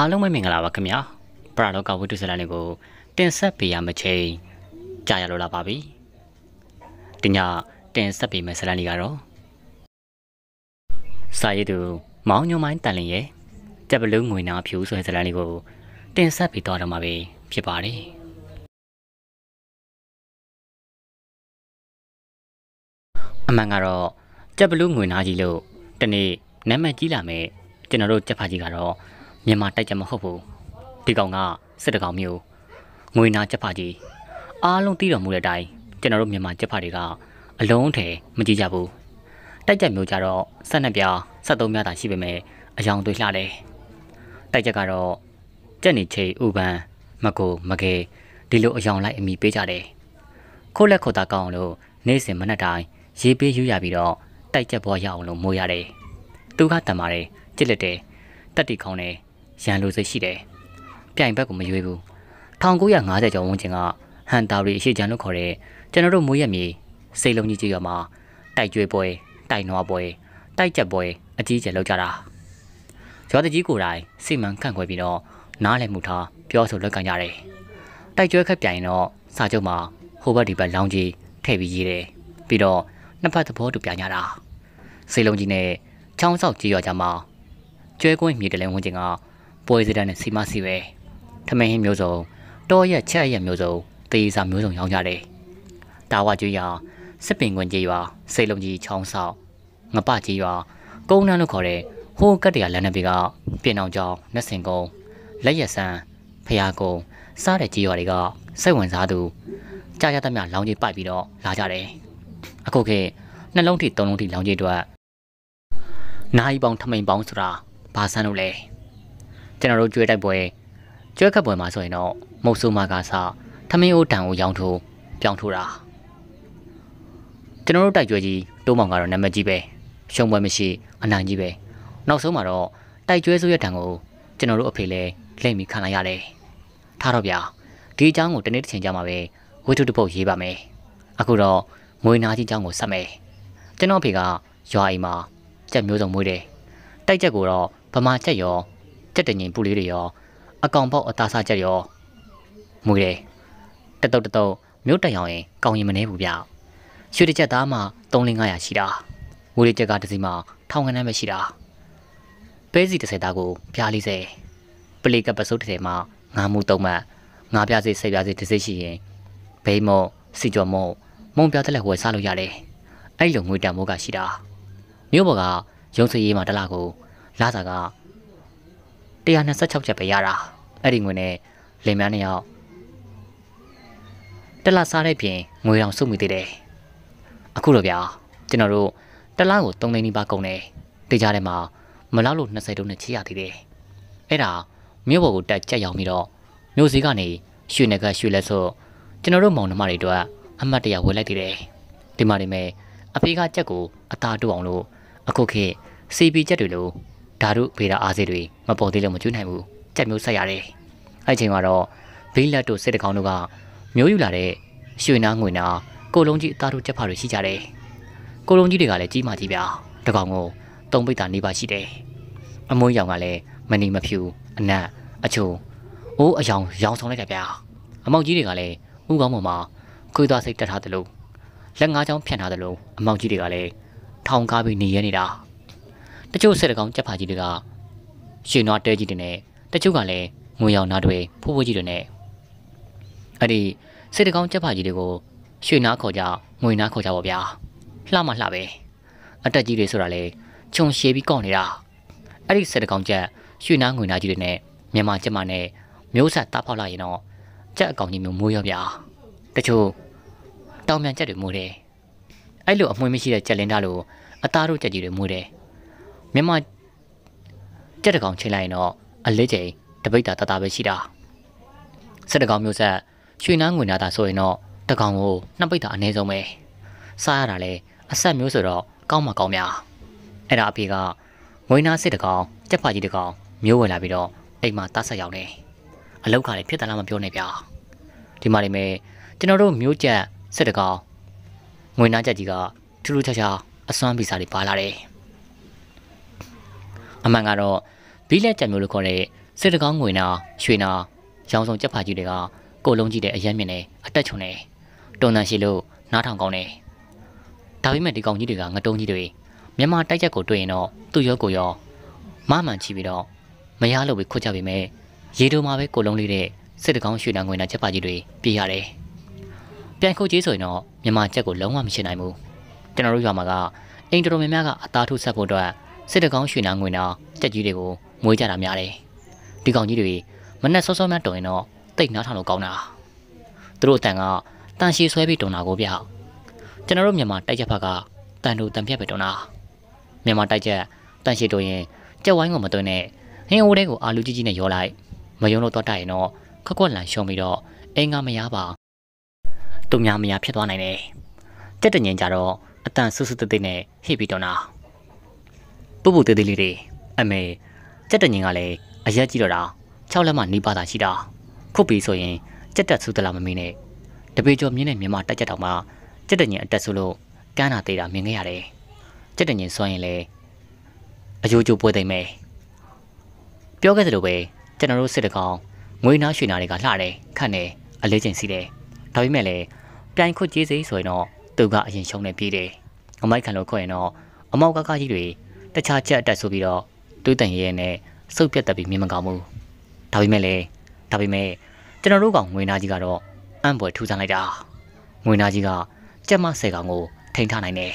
အားလုံးပဲမင်္ဂလာပါခင်ဗျာပရာလောကဝိတုဇလန်လေးကို တင်ဆက်ပေးရမချင်းကြာရလို့လာပါပြီဒီညတင်ဆက်ပေးမယ့်ဇလန်လေးကတော့စာရည်သူမောင်ညွန်မိုင်းတန်လင်ရဲ့ကြက်ဘလူးငွေနာဖြူဆိုတဲ့ဇလန်လေးကို တင်ဆက်ပေးသွားတော့မှာပဲဖြစ်ပါတယ်အမှန်ကတော့ကြက်ဘလူးငွေနာကြီးလို့တနေ့နာမည်ကြီးလာမဲ့ကျွန်တော်တို့ကြက်ဖာကြီးကတော့မြန်မာတိုက်ကြမဟုတ်ဘူးဒီကောင်ကစစ်တကောင်မျိုးငွေနာချက်ဖကြီးအားလုံးသိတော်မူတဲ့အတိုင်းကျွန်တော်တို့မြန်မာချက်ဖတွေကအလုံးထည်မကြည့်ကြဘူးတိုက်ကြမျိုးကြတော့ဆက်နှစ်ပြားဆက်သုံးပြားသာရှိပေမဲ့အယောင်တွေလှတယ်တိုက်ကြကတော့ကြက်နေချေဥပန်းမကိုမကဲဒီလိုအယောင်လိုက်အမိပေးကြတယ်ခိုးလက်ခိုးတာကောင်းလို့နေ့စဉ်မနက်တိုင်းရေးပေးယူရပြီးတော့တိုက်ကြက်ဘောရအောင်လို့မိုးရတယ်သူကတံပါတယ်ကြစ်လက်တယ်တက်တီခေါင်းတယ်ရန်လိုစိတ်ရှိတယ်။ပြိုင်ဘက်ကမရွေးဘူး။1950ကျော်ဝန်းကျင်ကဟန်တာရီအရှိချန်လို့ခေါ်တဲ့ကျွန်တော်တို့မွေးရမြေစိတ်လုံးကြီးကြီးရမှာတိုက်ကြွေးပွဲတိုက်နွားပွဲတိုက်ကြက်ပွဲအကြီးကျယ်လုပ်ကြတာ။ရောတကြီးကိုယ်တိုင်စိတ်မှန်ခန့်ခွဲပြီးတော့နားလည်မှုထားပြောဆိုလက်ခံကြတယ်။တိုက်ကြွဲခက်ပြိုင်တော့စာချုပ်မှာဟိုဘက်ဒီဘက်လောင်းကြီးထည့်ပြီးရေးတယ်။ပြီးတော့နှစ်ဖက်သဘောတူပြကြတာ။စိတ်လုံးကြီးနဲ့ချောင်းဆောက်ကြီးရွာကြမှာကျွဲကွင်းမြေတလဲဝန်းကျင်ကပွဲစတဲ့နဲ့စီမစီပဲထမင်းဟင်းမျိုးစုံတောရက်ချက်ရက်မျိုးစုံသေစာမျိုးစုံရောင်းကြတယ်တာဝကျွေးရွာစစ်ပင်ကွင်းကြီးရွာစိတ်လုံးကြီးချောင်းဆောက်ငပကြီးရွာကုန်းနှန်းလို့ခေါ်တဲ့ဟိုးကတ်တရလမ်းနဘေကပြင်အောင်ကြောင်းနှက်စင်ကုန်းလက်ရဆန်းဖျားကုန်းစားတဲ့ကြီးရွာတွေကစိတ်ဝင်စားသူကြာရသမျှလောင်းကြီးပိုက်ပြီးတော့လာကြတယ်အခုခေတ်နှလုံးထိသုံးလုံးထိလောင်းကြီးအတွက်နာယီပေါင်းထမိန်ပေါင်းဆိုတာဘာဆန်းလို့လဲကျွန်တော်တို့ကျွဲတိုက်ပွဲကျွဲခတ်ပွဲမှာဆိုရင်တော့မုတ်ဆူမာကစသမင်းအိုးတန်ကိုရောင်းထိုးပြောင်းထိုးတာကျွန်တော်တို့တိုက်ကျွဲကြီးတိုးမောင်ကတော့နာမည်ကြီးပဲရှုံးပွဲမရှိ အနိုင်ကြီးပဲနောက်ဆုံးမှာတော့တိုက်ကျွဲဆိုးရတန်ကိုကျွန်တော်တို့အဖေလဲလိမ့်ပြီးခံလိုက်ရတယ်ထားတော့ဗျာဒီအကြောင်းကိုတနေ့တစ်ချိန်ကြာမှာပဲဝိတုတပုတ်ရေးပါမယ်အခုတော့မွေနာကြီးအကြောင်းကိုဆက်မယ်ကျွန်တော်အဖေကရွာအိမ်မှာကြက်မျိုးစုံမွေးတယ်တိုက်ကြက်ကိုတော့ဗမာကြက်ရောတက်တငင်ပူလေးတွေရောအကောင်ပေါက်အသားစားချက်ရောမွေတယ်တတုတ်တတုတ်မြို့တက်ရောက်ရင်ကောင်းရင်မနေဘူးဗျရွှေတစ်ချက်သားမှ3500ရှိတာငွေတစ်ချက်ကတစ်စီမှ1000ခန်းပဲရှိတာပဲစီ30သားကိုပြား40ပလေကပစုပ်30မှငါးမူ3မှငါးပြားစီ10ပြားစီတစ်စီရှိရင်ဘိမ့်မော့စီကြော်မော့မုံပြားတက်လက်ဝယ်စားလို့ရတယ်အဲ့လိုငွေတန်ဖိုးကရှိတာမြို့ပေါ်ကရုံးစည်ရေးမှာတလကိုလာစာက126ချက်ပဲရတာအဲ့ဒီငွေနဲ့လင်မယားနှစ်ယောက်တက်လာစားတဲ့ပြင်ငွေတောင်စုမိသေးတယ်အခုတော့ဗျာကျွန်တော်တို့တက်လာကို3သိန်းနီးပါးကုန်တယ်တေးကြတယ်မှာမလောက်လို့20တုံးနဲ့ချေရသေးတယ်အဲ့ဒါမြို့ပေါ်ကိုတက်ကြက်ရောက်ပြီးတော့မြို့စည်းကနေရွှေနဂတ်ရွှေလက်ဆုပ်ကျွန်တော်တို့မောင်နှမတွေအတွက်အမှတ်တရဝယ်လိုက်သေးတယ်ဒီမှာနေမယ်အဖေကကြက်ကိုအသာတို့အောင်လို့အခုခေတ်စီပီကြက်တွေလိုဓာတုဗေဒအားစေးတွေမပေါ်သေးလို့မကျွနိုင်ဘူးကြက်မျိုးဆက်ရတယ်အဲ့ချိန်မှာတော့ဘေးလက်တို့စစ်တကောင်တို့ကမျိုးယူလာတဲ့ရွှေနာငွေနာကိုလုံးကြီးအသားတို့ကြက်ဖာတွေရှိကြတယ်ကိုလုံးကြီးတွေကလည်းကြီးမာကြီးဗျာတကောင်ကိုသုံးပိတ်တာနေပါရှိတယ်အမွှေးရောင်ကလည်းမနေမဖြူအနက်အချိုအိုးအယောင်ရောင်ဆောင်လိုက်တယ်ဗျာအမောက်ကြီးတွေကလည်းဥကောင်းပေါ်မှာခွေးသားစိတ်တက်ထားတယ်လို့လက်ငါးချောင်းဖြန့်ထားတယ်လို့အမောက်ကြီးတွေကလည်းထောင်ကားပြီးနေရနေတာတချို့ဆက်တကောင်ကြက်ဖာကြီးတွေကရှင်နွားတဲကြီးတွေနဲ့တချို့ကလည်းငွေရောင်နာတွေဖိုးဖိုးကြီးတွေနဲ့အဲ့ဒီစစ်တကောင်ကြက်ဖာကြီးတွေကိုရွှေနာခေါ်ကြငွေနာခေါ်ကြပါဗျာလှမလှပဲအတက်ကြီးတွေဆိုတာလေခြုံရှည်ပြီးကောက်နေတာအဲ့ဒီစစ်တကောင်ကြက်ရွှေနာငွေနာကြီးတွေနဲ့မြန်မာကျက်မနဲ့မျိုးဆက်တားဖောက်လာရင်တော့ကြက်အကောင်ကြီးမျိုးမိုးရောဗျာတချို့တောင်မြန်ကြက်တွေမိုးတယ်အဲ့လိုအမွှေးမရှိတဲ့ကြက်လင်းသားလိုအသားတို့ကြက်ကြီးတွေမိုးတယ်မြန်မာကြက်တကောင်ချိန်လိုက်ရင်တော့အလေးချိန်တပိတ်တာတတာပဲရှိတာဆက်တကောင် မျိုးဆက်ရွှေနှန်းငွေနာတာဆိုရင်တော့တကောင်ကိုနှစ်ပိတ်တာအနည်းဆုံးပဲစားရတာလဲအဆက်မျိုးဆိုတော့ကောင်းမှကောင်းများအဲ့ဒါအဖေကငွေနာစစ်တကောင်ကြက်ဖာကြီးတကောင်မျိုးဝင်လာပြီးတော့အိမ်မှာတဆက်ရောက်နေအလောက်ကလည်းဖြစ်သလားမပြောနဲ့ဗျာဒီမှာနေမယ်ကျွန်တော်တို့မျိုးကြက်စစ်တကောင်ငွေနာကြက်ကြီးကထူးထူးခြားခြားအစွမ်းပီစာတွေပါလာတယ်အမှန်ကတော့ဘီလက်ကြံမျိုးလို့ခေါ်တဲ့စစ်တကောင်းငွေနာရွှေနာရောင်စုံကြက်ဖာကြီးတွေကကိုလုံးကြီးတဲ့အယမ်းမြင်နေအတက်ချုံနေတုံတန်ရှိလို့နားထောင်ကောင်းနေဒါပေမဲ့ဒီကောင်ကြီးတွေကငတုံးကြီးတွေမြန်မာတိုက်ချက်ကိုတွေ့ရင်တော့သူ့ရောကိုရောမမှန်ချီပြီးတော့မရလို့ပဲခွတ်ကြပေမဲ့ရေတုံမှာပဲကိုလုံးလေးတဲ့စစ်တကောင်းရွှေနာငွေနာချက်ဖာကြီးတွေပြေးရတယ်ပြန်ခုတ်ကြီးဆိုရင်တော့မြန်မာချက်ကိုလုံးဝမရှင်းနိုင်ဘူးကျွန်တော်တို့ရွာမှာကအိမ်တော်တော်များများကအသားထုဆက်ဖို့အတွက်စစ်တကောင်းရွှေနာငွေနာတက်ကြီးတွေကိုမွေးကြတာများတယ်ဒီကောင်ကြီးတွေမနဲ့စောစောများတုံရင်တော့တိတ်နားထောင်လို့ကောင်းတာသူတို့အတန်ကတန်ရှည်ဆွဲပြီးတုံတာကိုဗျကျွန်တော်တို့မြန်မာတိုက်ချက်ဖက်ကတန်တို့တန်ပြက်ပဲတုံတာမြန်မာတိုက်ချက်တန်ရှည်တုံရင်ကြက်ဝိုင်းကိုမတွင်းနဲ့ဟင်းအိုးတဲကိုအာလူကြီးကြီးနဲ့ရောလိုက်မယုံလို့တော့တိုက်ရင်တော့ခက်ခွက်လန်ရှုံပြီးတော့အင်းကမရပါသူများမရဖြစ်သွားနိုင်တယ်တက်တငင်ကြတော့အတန်ဆွဆွတသိနဲ့ဟိပြီးတုံတာပူပူသေးသေးလေးတွေအမေကြက်တညင်ကလည်းအရက်ကြီးတော့တာ၆လက်မှနေပါတာရှိတာခုတ်ပြီးဆိုရင်ကြက်တက်ဆူသလားမမင်းနဲ့တပေကျော်မြင်းနဲ့မြန်မာတက်ကြက်တောင်မှကြက်တညင်အတက်ဆူလို့ကန်းတာသေးတာမြင်ခဲ့ရတယ်ကြက်တညင်စွန့်ရင်လည်းအယိုးကျိုးပွဲသိမ့်မယ်ပြောခဲ့သလိုပဲကျွန်တော်တို့စစ်တကောင်ငွေနားရွှေနာတွေကလှတယ်ခတ်တယ်အလေးချိန်စီတယ်ဒါပေမဲ့လည်းပြိုင်ခွတ်ကြီးစေးဆိုရင်တော့သူကအရင်ရှုံးနေပြေးတယ်အမိုက်ခံလို့ခွတ်ရင်တော့အမောက်ကကကြီးတွေတခြားချက်အတက်ဆိုပြီးတော့တွေးတန်ရဲနဲ့စုပ်ပြတ်တက်ပြီးမြင်မကောင်းဘူးဒါပေမဲ့လည်းဒါပေမဲ့ကျွန်တော်တို့ကောင်ငွေနာကြီးကတော့အံ့ဖွယ်ထူဆန်းလိုက်တာငွေနာကြီးကကြက်မဆယ်ကောင်ကိုထိန်ထားနိုင်တယ်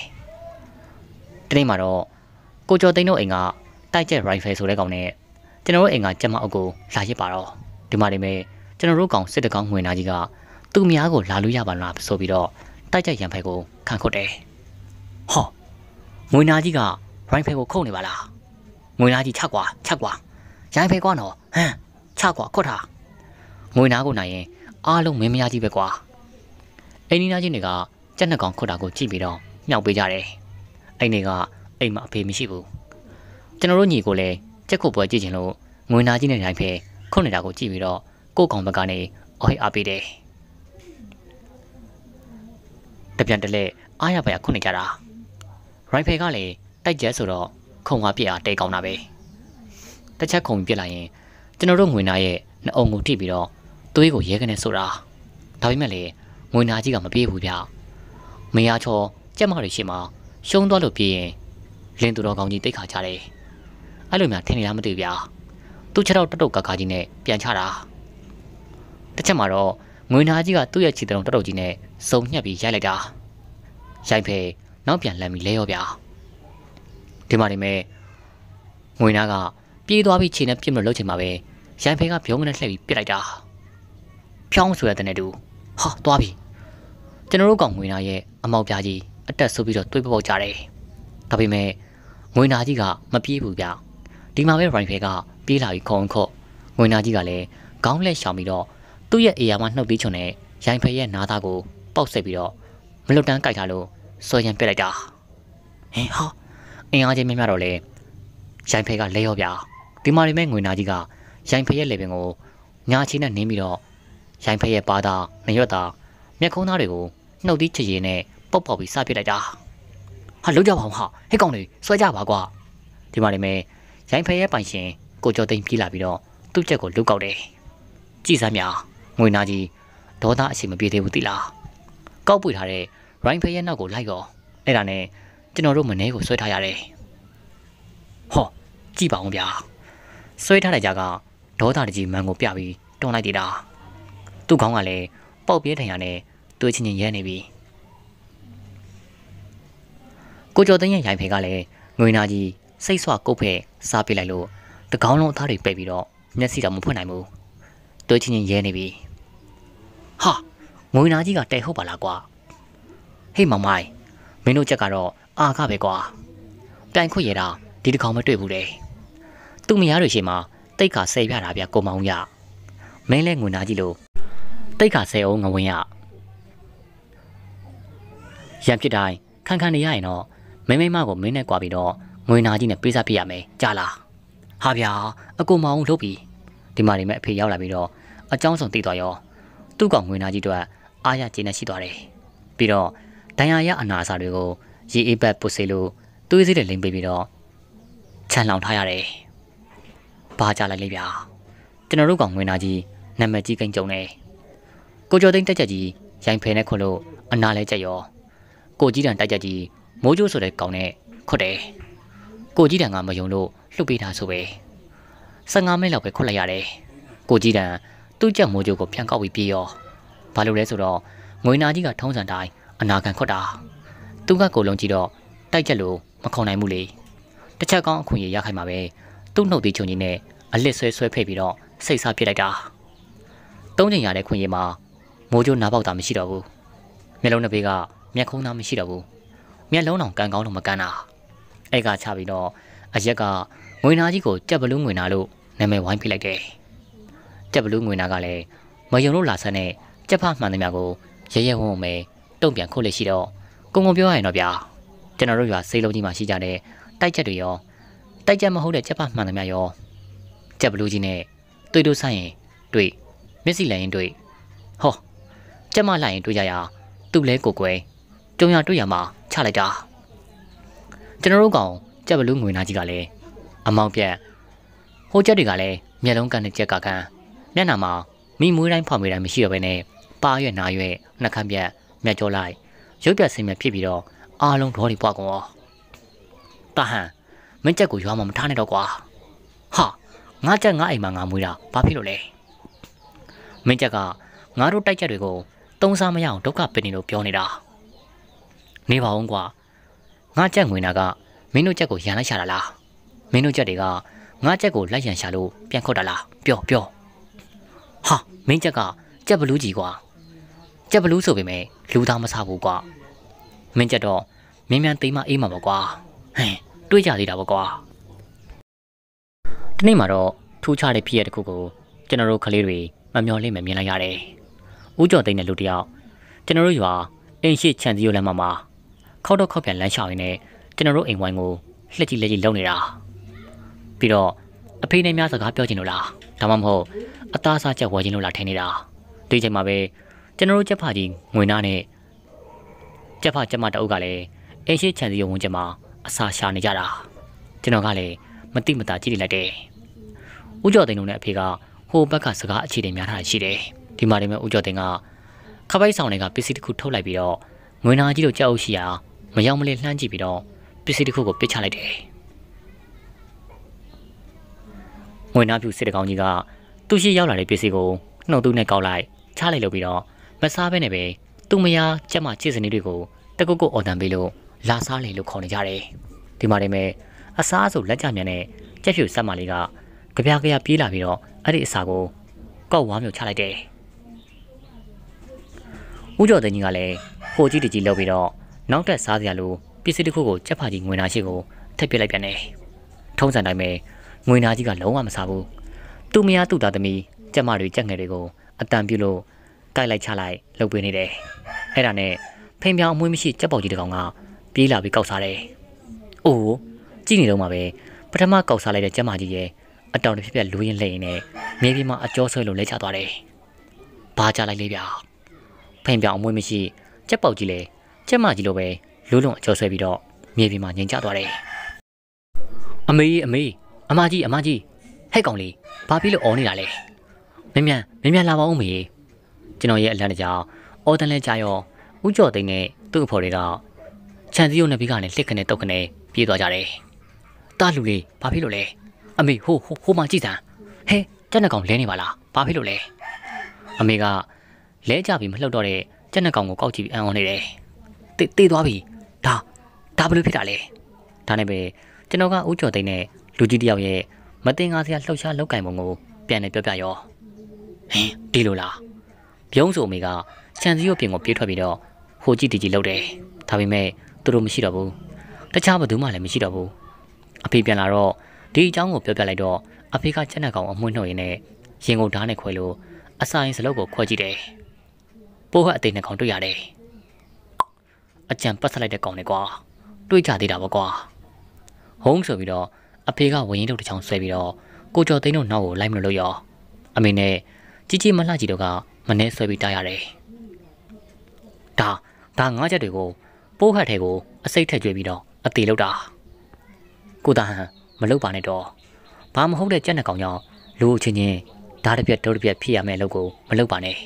ဒီနေ့မှာတော့ကိုကျော်သိန်းတို့အိမ်ကတိုက်ကျက် rifle ဆိုတဲ့ကောင်နဲ့ကျွန်တော်တို့အိမ်ကကြက်မအုပ်ကိုလာရစ်ပါတော့ဒီမှာနေမဲ့ကျွန်တော်တို့ကောင်စစ်တကောင်ငွေနာကြီးကသူ့များကိုလာလို့ရပါလားဆိုပြီးတော့တိုက်ကျက်ရံဖဲကိုခံခုတ်တယ်ဟောငွေနာကြီးကရိုင်းဖဲကိုခုတ်နေပါလားငွေသားကြီးချက်ကွာချက်ကွာရိုင်းဖဲကွာနော်ဟမ်ချက်ကွာခုတ်တာငွေသားကိုနိုင်ရင်အားလုံးမင်းမယားကြီးပဲကွာအိမ်နီးနားချင်းတွေကကြက်နှစ်ကောင်ခုတ်တာကိုကြည့်ပြီးတော့မြောက်ပေးကြတယ်အဲ့နေကအိမ်မှာအဖေမရှိဘူးကျွန်တော်တို့ညီကိုလည်းကြက်ခုတ်ပွဲကြည့်ချင်လို့ငွေသားကြီးနဲ့ရိုင်းဖဲခုတ်နေတာကိုကြည့်ပြီးတော့ကို့ကောင်ဘက်ကနေအော်ဟစ်အားပေးတယ်တပြန်တလဲအားရပါရခုနေကြတာရိုင်ဖယ်ကလည်းတိုက်ကျက်ဆိုတော့ခုံကပြစ်အားတဲကောင်းတာပဲတစ်ချက်ခုံပြစ်လိုက်ရင်ကျွန်တော်တို့ငွေနာရဲ့နှအုံကိုထိပြီးတော့သွေးကိုရဲကနေဆိုတာဒါပေမဲ့လေငွေနာကြီးကမပြေးဘူးဗျမယားချောကြက်မတွေရှိမှရှုံးသွားလို့ပြေးရင်လင်းသူတော်ကောင်းကြီးတိတ်ခါကြတယ်အဲ့လိုများထင်နေရမသိဗျာသူ့ခြေတော့တတုတ်ကာကာကြီးနဲ့ပြန်ချတာတစ်ချက်မှာတော့ငွေနာကြီးကသူ့ရဲ့ခြေတုံးတတုတ်ကြီးနဲ့စုံညက်ပြီးရိုက်လိုက်တာရိုက်ဖဲနောက်ပြန်လှမ်းပြီးလဲရောဗျာဒီမှာနေမဲ့ငွေနာကပြေးသွားပြီးခြေနဲ့ပြစ်မလို့လှုပ်ချင်ပါပဲရိုင်ဖဲကဗျုံးကနေလှည့်ပြီးပြစ်လိုက်တာဖြောင်းဆိုရတဲ့နဲ့တူဟာသွားပြီကျွန်တော်တို့ကောင်ငွေနာရဲ့အမောက်ပြားကြီးအတက်ဆိုးပြီးတော့တွေးပေါက်ကြတယ်ဒါပေမဲ့ငွေနာကြီးကမပြေးဘူးဗျဒီမှာပဲရိုင်ဖဲကပြေးလာပြီးခုံခုတ်ငွေနာကြီးကလည်းခေါင်းလက်ရှောင်ပြီးတော့သူ့ရဲ့အေယာမနှုတ်ပြီးချွန်တဲ့ရိုင်ဖဲရဲ့နားသားကို ပေါက်ဆက်ပြီးတော့မလွတ်တမ်းကြိုက်ထားလို့ဆွဲရန်ပြစ်လိုက်တာဟင်ဟာအင်အားချင်းမြင့်မြတ်တော့လေရိုင်ဖဲကလဲရော့ပြဒီမာရီမဲငွေနာကြီးကရိုင်ဖဲရဲ့လေပင်ကိုညာချီနဲ့နင်းပြီးတော့ရိုင်ဖဲရဲ့ပါတာနရွက်တာမျက်ခုံးသားတွေကိုနှုတ်သီးချေချေနဲ့ပုတ်ပေါက်ပြီးစပစ်လိုက်တာဟာလုံးကြပါအောင်ဟာဟဲ့ကောင်တွေဆွဲကြပါကွာဒီမာရီမဲရိုင်ဖဲရဲ့ပိုင်ရှင်ကိုကျော်သိမ်းပြေးလာပြီးတော့သူ့ချက်ကိုလုကောက်တယ်ကြည်စမ်းမြငွေနာကြီးဒေါသအရှိမပြေသေးဘူးတိလားကောက်ပွေထားတဲ့ရိုင်ဖဲရဲ့နောက်ကိုလိုက်ရောအဲ့ဒါနဲ့ကျွန်တော်တို့မနေကိုဆွဲထားရတယ်ဟောကြည့်ပါဦးဗျာဆွဲထားတဲ့ကြကဒေါသတကြီးမန်ကိုပြပြီးတွန်းလိုက်သေးတာသူ့ခေါင်းကလည်းပေါက်ပြဲထန်ရနဲ့တွေးချင်းချင်းရဲနေပြီကိုကျော်သိန်းရဲ့ရိုင်ဖယ်ကလည်းငွေနာကြီးစိတ်ဆွကုတ်ဖဲစားပြလိုက်လို့တကောင်းလုံးအသားတွေပိတ်ပြီးတော့မျက်စိတော့မဖွင့်နိုင်ဘူးတွေးချင်းချင်းရဲနေပြီဟာငွေနာကြီးကတဲဟုတ်ပါလားကွာဟေးမောင်မိုင်းမင်းတို့ချက်ကတော့အာခပဲကွာပြိုင်ခွင့်ရတာဒီတစ်ခေါက်မတွေ့ဘူးလေသူ့မယားတွေရှိမှတိတ်ခါဆဲပြတာဗျကိုမောင်ရမင်းလဲငွေနာကြည့်လို့တိတ်ခါဆဲအောင်ငဝင်ရရံဖြစ်တိုင်းခန်းခန်းနေရရင်တော့မင်းမိမကိုမင်းနဲ့ကြွားပြီးတော့ငွေနာကြီးနဲ့ပေးစားပြရမယ်ကြာလာဟာဗျာအကူမောင်လှုပ်ပြီးဒီမှာနေမဲ့အဖေရောက်လာပြီးတော့အကြောင်းစုံတည်သွားရော သူ့ကောင်ငွေနာကြီးတို့ကအားရကျေနပ်ရှိသွားတယ်ပြီးတော့ဒဏ်ရာရအနာအဆာတွေကိုရေအေးပတ်ပုတ်စေလို့သွေးစည်းတွေလိမ့်ပေးပြီးတော့ခြံလောင်ထားရတယ်။ဘာကြလိုက်လေဗျာ။ကျွန်တော်တို့ကောင်ငွေနာကြီးနာမည်ကြီးကိန်းကြုံနေ။ကိုကျော်သိန်းတက်ချက်ကြီးရိုင်ဖယ်နဲ့ခွလို့အနာလဲကြက်ရော။ကိုကြီးတန်တက်ချက်ကြီးမိုးကျိုးဆိုတဲ့ကောင်နဲ့ခွတ်တယ်။ကိုကြီးတန်ကမယုံလို့လှုပ်ပေးတာဆိုပဲ။15မိနစ်လောက်ပဲခွတ်လိုက်ရတယ်။ကိုကြီးတန်သူ့ကြက်မိုးကျိုးကိုပြန်ကောက်ပြီးပြေးရော။ဘာလို့လဲဆိုတော့ငွေနာကြီးကထုံးစံတိုင်းအနာခံခွတ်တာ။သူကကိုလုံးကြည့်တော့တိုက်ချက်လို့မခေါနိုင်ဘူးလေတစ်ချက်ကောင်းအခွင့်ရရခိုင်မှာပဲသူ့နှုတ်သေးချုံကြီးနဲ့အလစ်ဆွဲဆွဲဖိတ်ပြီးတော့စိတ်ဆာပြစ်လိုက်တာသုံးချိန်ရတဲ့ခွင့်ရမှာ မိုးကြိုးနားပေါက်တာမရှိတော့ဘူးမျက်လုံးနှစ်ဘေးကမျက်ခုံးသားမရှိတော့ဘူးမျက်လုံးတော့ကန်ကောင်းလို့မကန်တာအဲ့ကချပြီးတော့အရက်ကငွေနာကြီးကိုကြက်ဘလူးငွေနာလို့နာမည်ဝိုင်းပြလိုက်တယ်ကြက်ဘလူးငွေနာကလည်းမယုံလို့လာဆန်းတဲ့ကြက်ဖမှန်သမျှကိုရဲရဲဝုံဝုံပဲတုံ့ပြန်ခုတ်လက်ရှိတော့ကုံကုံပြောရရင်တော့ဗျာကျွန်တော်တို့ရွာစေလုံးကြီးမှာရှိကြတဲ့တိုက်ချက်တွေရောတိုက်ချက်မဟုတ်တဲ့ချက်ပါမှန်သမျှရောချက်ဘလူးကြီးနဲ့တွေ့တို့ဆိုင်ရင် တွေ့မျက်စိလည်ရင်တွေ့ဟောချက်မလိုက်ရင်တွေ့ကြရသူ့လဲကိုကွယ်ကြုံရတွေ့ရမှာချလိုက်တာကျွန်တော်တို့ကောင်ချက်ဘလူးငွေနာကြီးကလည်းအမောင်ပြက်ဟိုချက်တွေကလည်းမျက်လုံးကန်တဲ့ချက်ကကန်မျက်နှာမှာမိမွေးတိုင်းဖောင်မွေးတိုင်းမရှိတော့ဘဲနဲ့ပါရွက်နာရွက်နှက်ခမ်းပြက်မျက်ကြောလိုက်ရုပ်ပြဆင်းမဲ့ဖြစ်ပြီးတော့အားလုံးဒေါ်တွေပွားကုန်ရောတဟန်မင်းကြက်ကိုရွာမှာမထားနဲ့တော့ကွာဟာငါကြက်ငါအိမ်မှာငါမွေးတာဘာဖြစ်လို့လဲမင်းကြက်ကငါတို့တိုက်ကြက်တွေကိုတုံးစားမရအောင်ဒုက္ခပင်နေလို့ပြောနေတာနေပါဦးကွာငါကြက်ငွေနာကမင်းတို့ကြက်ကိုရန်လိုက်ရှာတာလားမင်းတို့ကြက်တွေကငါကြက်ကိုလိုက်ရန်ရှာလို့ပြန်ခုတ်တာလားပြောပြောဟာမင်းကြက်ကကြက်ဘလူးကြီးကွာကြက်ဘလူးဆိုပေမဲ့လူသားမဆဘူးကွာမင်းကြက်တော့မင်းမြန်သိမ်းမအေးမှာပေါ့ကွာဟင်တွေးကြသေးတာပေါ့ကွာဒီနေ့မှာတော့ထူးခြားတဲ့ဖြစ်ရပ်တစ်ခုကိုကျွန်တော်တို့ကလေးတွေမမျှော်လင့်မမြင်လိုက်ရတယ်ဦးကျော်သိမ်းတဲ့လူတစ်ယောက်ကျွန်တော်တို့ရွာအင်းရှိခြံစည်းရိုးလမ်းမှာခောက်တော့ခောက်ပြန်လမ်းလျှောက်ရင်းနဲ့ကျွန်တော်တို့အိမ်ဝိုင်းကိုလှက်ကြည့်လက်ကြည့်လုံနေတာပြီးတော့အဖေနဲ့များစကားပြောချင်လို့လားဒါမှမဟုတ်အသားစားချက်ဝယ်ချင်လို့လားထင်နေတာဒီချိန်မှာပဲကျွန်တော်တို့ချက်ဖကြီးငွေနာနဲ့ချက်ဖချက်မတအုပ်ကလည်းအင်းရှိခြံစည်းရုံဝင်ချက်မှာအစာရှာနေကြတာကျွန်တော်ကလည်းမတိမတာကြည့်လိုက်တယ်။ဦးကျော်သိန်းတို့နဲ့အဖေကဟိုဘက်ကစကားအခြေတွေများတာရှိတယ်။ဒီမှာနေမဲ့ဦးကျော်သိန်းကခပိုက်ဆောင်တွေကပစ္စည်းတစ်ခုထုတ်လိုက်ပြီးတော့ငွေနာကြီးတို့ကြောက်အုပ်ရှိရာမရောက်မလဲလှမ်းကြည့်ပြီးတော့ပစ္စည်းတစ်ခုကိုပစ်ချလိုက်တယ်။ငွေနာဖြူစစ်တကောင်ကြီးကသူ့ရှိရောက်လာတဲ့ပစ္စည်းကိုနှုတ်သူနဲ့ကောက်လိုက်ချလိုက်လို့ပြီးတော့မစားဘဲနဲ့ပဲသူမယားကျမချစ်စနေတွေကိုတကုတ်ကုတ်အော်တန်ပေးလို့လာစားလေလို့ခေါ်နေကြတယ်။ဒီမှာနေမဲ့အစားအစုပ်လက်ကြမြန်နဲ့ကြက်ဖြူဆက်မလေးကကြပြကြရပြေးလာပြီးတော့အဲ့ဒီအစာကိုကောက်ဝါမျိုးချလိုက်တယ်။ဦးကျော်တင်ကြီးကလည်းကိုကြီးတကြီးလောက်ပြီးတော့နောက်တက်စားစရာလိုပစ္စည်းတစ်ခုကိုချက်ဖာကြီးငွေနာရှိကိုထပ်ပြလိုက်ပြန်တယ်။ထုံးစံတိုင်းပဲငွေနာကြီးကလုံးဝမစားဘူး။သူ့မယားသူ့သားသမီးကျမတွေကြက်ငယ်တွေကိုအတန်ပြုတ်လို့ကြိုက်လိုက်ချလိုက်လှုပ်ပေးနေတယ်။အဲ့ဒါနဲ့ဖိန်ပြောင်အမွှေးမရှိကြက်ပေါက်ကြီးတစ်ကောင်ကပြေးလာပြီးကောက်စားတယ်။အိုးကြည့်နေတော့မှပဲပထမကောက်စားလိုက်တဲ့ကျမကြီးရဲ့အတောင်တစ်ဖြက်ဖြက်လူရင်းလှည့်ရင်းနဲ့မြေပြင်မှာအကျောဆွဲလို့လဲချသွားတယ်။ဘာကြလိုက်လေဗျာ။ဖိန်ပြောင်အမွှေးမရှိကြက်ပေါက်ကြီးလည်းကျမကြီးလိုပဲလူလုံးအကျောဆွဲပြီးတော့မြေပြင်မှာငြိမ်ချသွားတယ်။အမေအမေအမကြီးအမကြီးဟဲ့ကောင်လေးဘာဖြစ်လို့អော်နေတာလဲ။မင်းမြန်မင်းမြန်လာပါဦးမေ။ကျွန်တော်ရဲ့အလန့်တကြောင်အော်တန်လက်ကြရောဥကျော်သိန်းနဲ့သူ့အဖေတွေကခြံစည်းရုံးနှစ်ဘီးကလည်းလှစ်ခနဲ့တုတ်ခနဲ့ပြေးသွားကြတယ်။တားလူလေးဘာဖြစ်လို့လဲ။အမေဟိုဟိုဟိုမှကြည့်စမ်း။ဟဲကြက်နှကောင်လဲနေပါလား။ဘာဖြစ်လို့လဲ။အမေကလဲကြပြီးမလှုပ်တော့တဲ့ကြက်နှကောင်ကိုကောက်ကြည့်ပြီးအံ့ဩနေတယ်။တေးတေးသွားပြီ။ဒါဒါဘယ်လိုဖြစ်တာလဲ။ဒါနဲ့ပဲကျွန်တော်ကဥကျော်သိန်းနဲ့လူကြီးတယောက်ရဲ့မတင်ကားစရာလှုပ်ရှားလောက်ကင်ပုံကိုပြန်လည်းပြောပြရော။ဟင်ဒီလိုလား။ဗျုံးဆိုမေကခြံစည်းရုပ်ပြင်ကိုပြေးထွက်ပြီးတော့ဟိုကြည့်တီကြီးလှုပ်တယ်။ဒါပေမဲ့သူတို့မရှိတော့ဘူး။တခြားဘသူမှလည်းမရှိတော့ဘူး။အဖေပြန်လာတော့ဒီအကြောင်းကိုပြောပြလိုက်တော့အဖေကချက်နှက်ကောင်အမွှေးနှုတ်ရင်းနဲ့ရင်ကိုဓာတ်နဲ့ခွဲလို့အစာရင်စလုတ်ကိုခွဲကြည့်တယ်။ပိုးဟက်အသေးနှကောင်တွေ့ရတယ်။အကြံပတ်ဆက်လိုက်တဲ့ကောင်နဲ့ကွာ။တွေ့ကြသေးတာပေါ့ကွာ။ဟုံးဆိုပြီးတော့အဖေကဝင်းရင်တုတ်တစ်ချောင်းဆွဲပြီးတော့ကိုကျော်သိန်းတို့နောက်ကိုလိုက်မလို့လို့ရောအမေနဲ့ជីជីမလှကြီးတို့ကမနှဲဆွဲပြီးတားရတယ်။ဒါဒါငါးချက်တွေကို ပိုးဟတ်ထဲကိုအစိတ်ထက်ကျွေးပြီးတော့အသေးလောက်တာ။ကိုသားဟန်မလုပ်ပါနဲ့တော့။ဘာမဟုတ်တဲ့ကြက်နှစ်ကောင်ကြောင့်လူအချင်းချင်းဓာတ်တစ်ပြက်တောတစ်ပြက်ဖြစ်ရမယ့်အလုပ်ကို မလုပ်ပါနဲ့